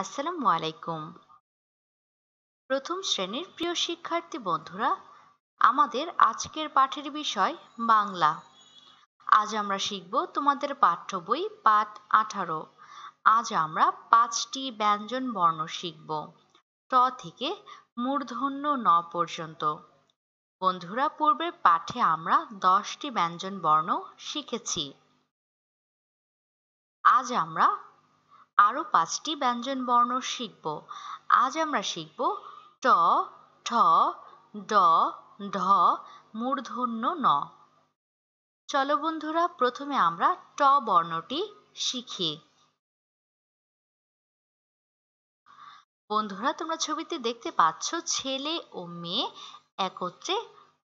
আসসালামু আলাইকুম প্রথম শ্রেণীর প্রিয় শিক্ষার্থী বন্ধুরা আমাদের আজকের পাঠের বিষয় বাংলা আজ আমরা শিখব তোমাদের পাঠ্য বই পাঠ আঠারো আজ আমরা পাঁচটি ব্যঞ্জন বর্ণ শিখব ট থেকে মূর্ধন্য ন পর্যন্ত বন্ধুরা পূর্বের পাঠে আমরা দশটি ব্যঞ্জন বর্ণ শিখেছি আজ আমরা আরও পাঁচটি বর্ণ শিখব আজ আমরা শিখব ট ঠ ড ঢ মূর্ধন্য ন চলো বন্ধুরা প্রথমে আমরা ট বর্ণটি শিখি বন্ধুরা তোমরা ছবিতে দেখতে পাচ্ছ ছেলে ও মেয়ে একত্রে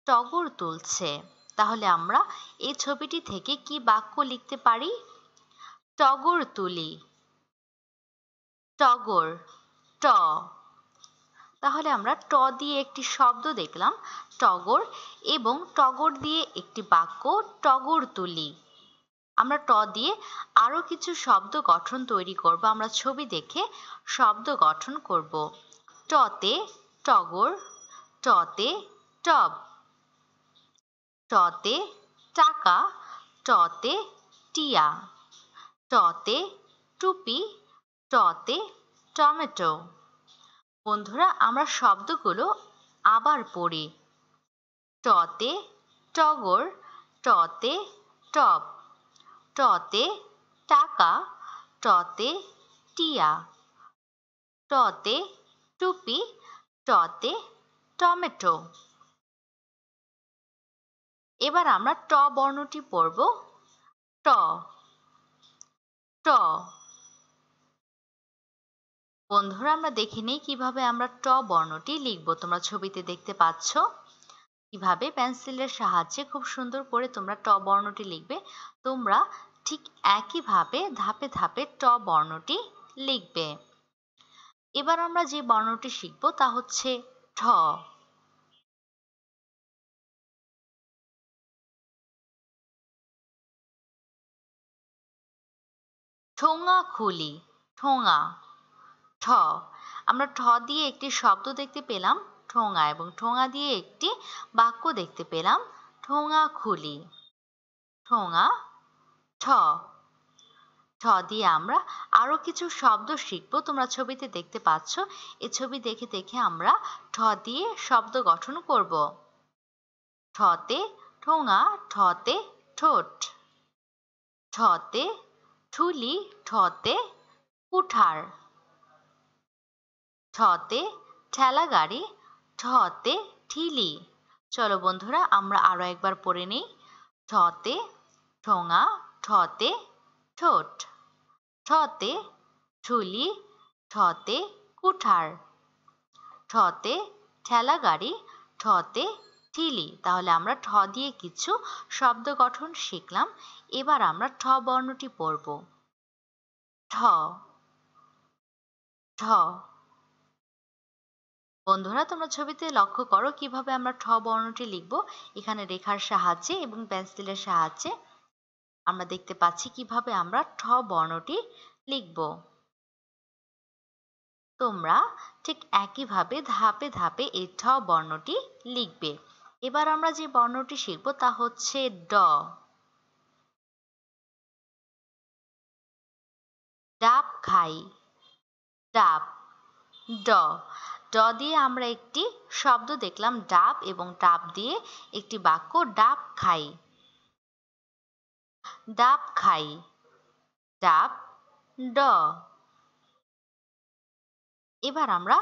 টগর তুলছে তাহলে আমরা এই ছবিটি থেকে কি বাক্য লিখতে পারি টগর তুলি টগর ট তাহলে আমরা ট দিয়ে একটি শব্দ দেখলাম টগর এবং টগর দিয়ে একটি বাক্য টগর তুলি আমরা ট দিয়ে আরও কিছু শব্দ গঠন তৈরি করব আমরা ছবি দেখে শব্দ গঠন করব টতে টগর টতে টব টতে টাকা টতে টিয়া টতে টুপি টতে টমেটো বন্ধুরা আমরা শব্দগুলো আবার পড়ি টতে টগর টতে টপ টতে টাকা টতে টিয়া টতে টুপি টতে টমেটো এবার আমরা ট বর্ণটি পড়ব ট ট বন্ধুরা আমরা দেখে নেই কিভাবে আমরা ট বর্ণটি লিখব তোমরা ছবিতে দেখতে পাচ্ছ কিভাবে পেন্সিলের সাহায্যে খুব সুন্দর করে তোমরা ট বর্ণটি লিখবে তোমরা ঠিক একইভাবে ধাপে ধাপে ট বর্ণটি লিখবে এবার আমরা যে বর্ণটি শিখব তা হচ্ছে ঠ ঠোঙা খুলি ঠোঙা ঠ আমরা ঠ দিয়ে একটি শব্দ দেখতে পেলাম ঠোঙা এবং ঠোঙা দিয়ে একটি বাক্য দেখতে পেলাম ঠোঙা খুলি ঠোঙা ঠ ঠ দিয়ে আমরা আরও কিছু শব্দ শিখব তোমরা ছবিতে দেখতে পাচ্ছ এ ছবি দেখে দেখে আমরা ঠ দিয়ে শব্দ গঠন করব ঠতে ঠোঙা ঠতে ঠোঁট ঠতে ঠুলি ঠতে কুঠার ঠতে ঠেলা গাড়ি ঠতে ঠিলি চলো বন্ধুরা আমরা আরো একবার পড়ে নিই ঠতে ঠোঙা ঠতে ঠোঁট ঠতে ঠুলি ঠতে কুঠার ঠতে ঠেলা গাড়ি ঠতে ঠিলি তাহলে আমরা ঠ দিয়ে কিছু শব্দ গঠন শিখলাম এবার আমরা ঠ বর্ণটি পড়ব ঠ ঠ বন্ধুরা তোমরা ছবিতে লক্ষ্য করো কিভাবে আমরা ঠ বর্ণটি লিখব এখানে রেখার সাহায্যে এবং পেন্সিলের সাহায্যে আমরা দেখতে পাচ্ছি কিভাবে আমরা ঠ বর্ণটি লিখব তোমরা ঠিক একইভাবে ধাপে ধাপে এই ঠ বর্ণটি লিখবে এবার আমরা যে বর্ণটি শিখব তা হচ্ছে ড ডাব খাই ডাব ড ড দিয়ে আমরা একটি শব্দ দেখলাম ডাব এবং ডাব দিয়ে একটি বাক্য ডাব খাই ডাব খাই ডাব ড এবার আমরা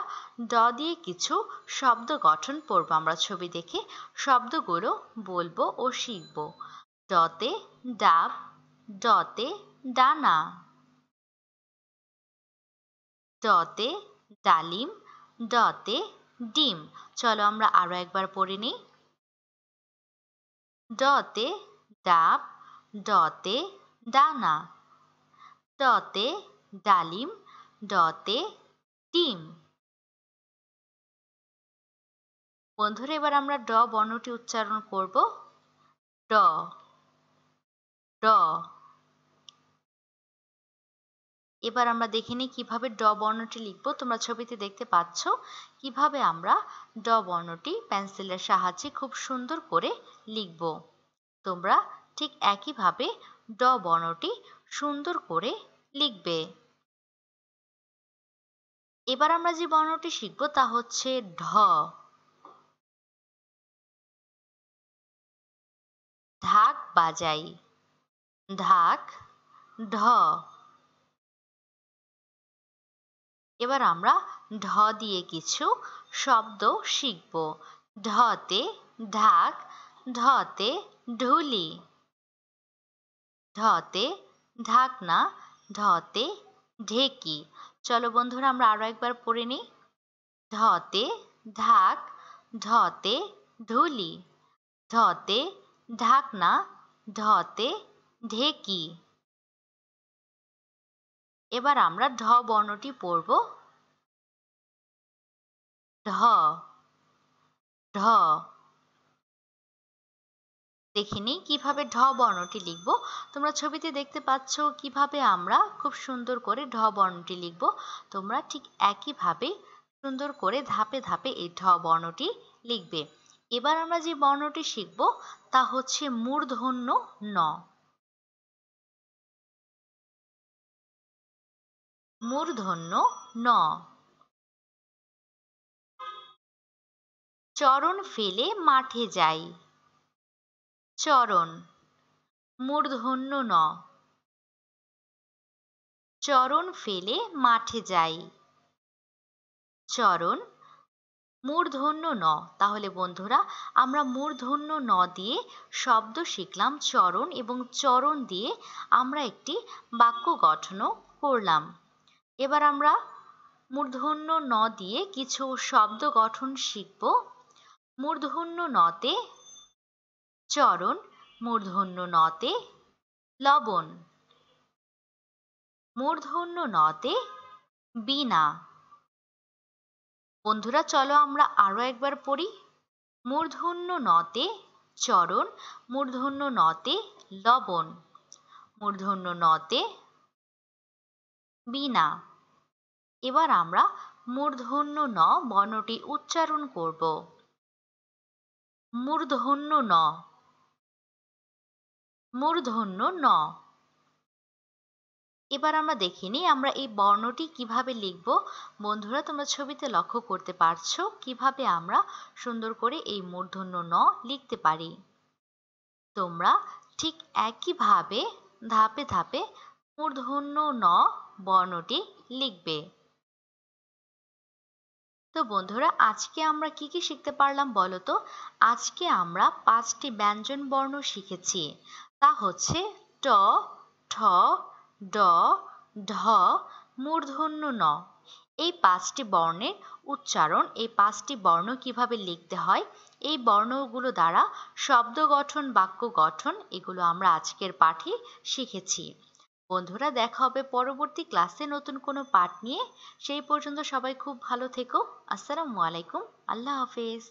ড দিয়ে কিছু শব্দ গঠন পড়ব আমরা ছবি দেখে শব্দগুলো বলবো ও শিখব ডতে ডাব ডতে ডানা ডতে ডালিম ডতে ডিম চলো আমরা আরো একবার পড়ে নিই ডতে ডাব ডতে ডানা ডতে ডালিম ডতে ডিম বন্ধুরা এবার আমরা ড বর্ণটি উচ্চারণ করব ড ড এবার আমরা দেখে নিই কীভাবে ড বর্ণটি লিখব তোমরা ছবিতে দেখতে পাচ্ছ কিভাবে আমরা ড বর্ণটি পেন্সিলের সাহায্যে খুব সুন্দর করে লিখব তোমরা ঠিক একইভাবে ড বর্ণটি সুন্দর করে লিখবে এবার আমরা যে বর্ণটি শিখব তা হচ্ছে ঢ ঢাক বাজাই ঢাক ঢ এবার আমরা ঢ দিয়ে কিছু শব্দ শিখব ঢতে ঢাক ঢতে ঢুলি ঢতে ঢাকনা ঢতে ঢেকি চলো বন্ধুরা আমরা আরও একবার পড়ে নিই ঢতে ঢাক ঢতে ঢুলি ঢতে ঢাকনা ঢতে ঢেকি এবার আমরা ঢ বর্ণটি পড়ব ঢ ঢ দেখে নিই কিভাবে ঢ বর্ণটি লিখব তোমরা ছবিতে দেখতে পাচ্ছ কিভাবে আমরা খুব সুন্দর করে ঢ বর্ণটি লিখব তোমরা ঠিক একইভাবে সুন্দর করে ধাপে ধাপে এই ঢ বর্ণটি লিখবে এবার আমরা যে বর্ণটি শিখব তা হচ্ছে মূর্ধন্য ন মূর্ধন্য ন চরণ ফেলে মাঠে যাই চরণ মূর্ধন্য ন চরণ ফেলে মাঠে যাই চরণ মূর্ধন্য ন তাহলে বন্ধুরা আমরা মূর্ধন্য ন দিয়ে শব্দ শিখলাম চরণ এবং চরণ দিয়ে আমরা একটি বাক্য গঠনও করলাম এবার আমরা মূর্ধন্য ন দিয়ে কিছু শব্দ গঠন শিখব মূর্ধন্য নতে চরণ মূর্ধন্য নতে লবণ মূর্ধন্য নতে বিনা বন্ধুরা চলো আমরা আরও একবার পড়ি মূর্ধন্য নতে চরণ মূর্ধন্য নতে লবণ মূর্ধন্য নতে বিনা এবার আমরা মূর্ধন্য ন বর্ণটি উচ্চারণ করব মূর্ধন্য ন মূর্ধন্য ন এবার আমরা দেখিনি আমরা এই বর্ণটি কিভাবে লিখব বন্ধুরা তোমরা ছবিতে লক্ষ্য করতে পারছো কিভাবে আমরা সুন্দর করে এই মূর্ধন্য ন লিখতে পারি তোমরা ঠিক একইভাবে ধাপে ধাপে মূর্ধন্য ন বর্ণটি লিখবে তো বন্ধুরা আজকে আমরা কি কি শিখতে পারলাম বলতো আজকে আমরা পাঁচটি ব্যঞ্জন বর্ণ শিখেছি তা হচ্ছে ট ঠ ড ঢ মূর্ধন্য ন এই পাঁচটি বর্ণের উচ্চারণ এই পাঁচটি বর্ণ কিভাবে লিখতে হয় এই বর্ণগুলো দ্বারা শব্দ গঠন বাক্য গঠন এগুলো আমরা আজকের পাঠে শিখেছি বন্ধুরা দেখা হবে পরবর্তী ক্লাসে নতুন কোনো পাঠ নিয়ে সেই পর্যন্ত সবাই খুব ভালো থেকো আসসালামু আলাইকুম আল্লাহ হাফেজ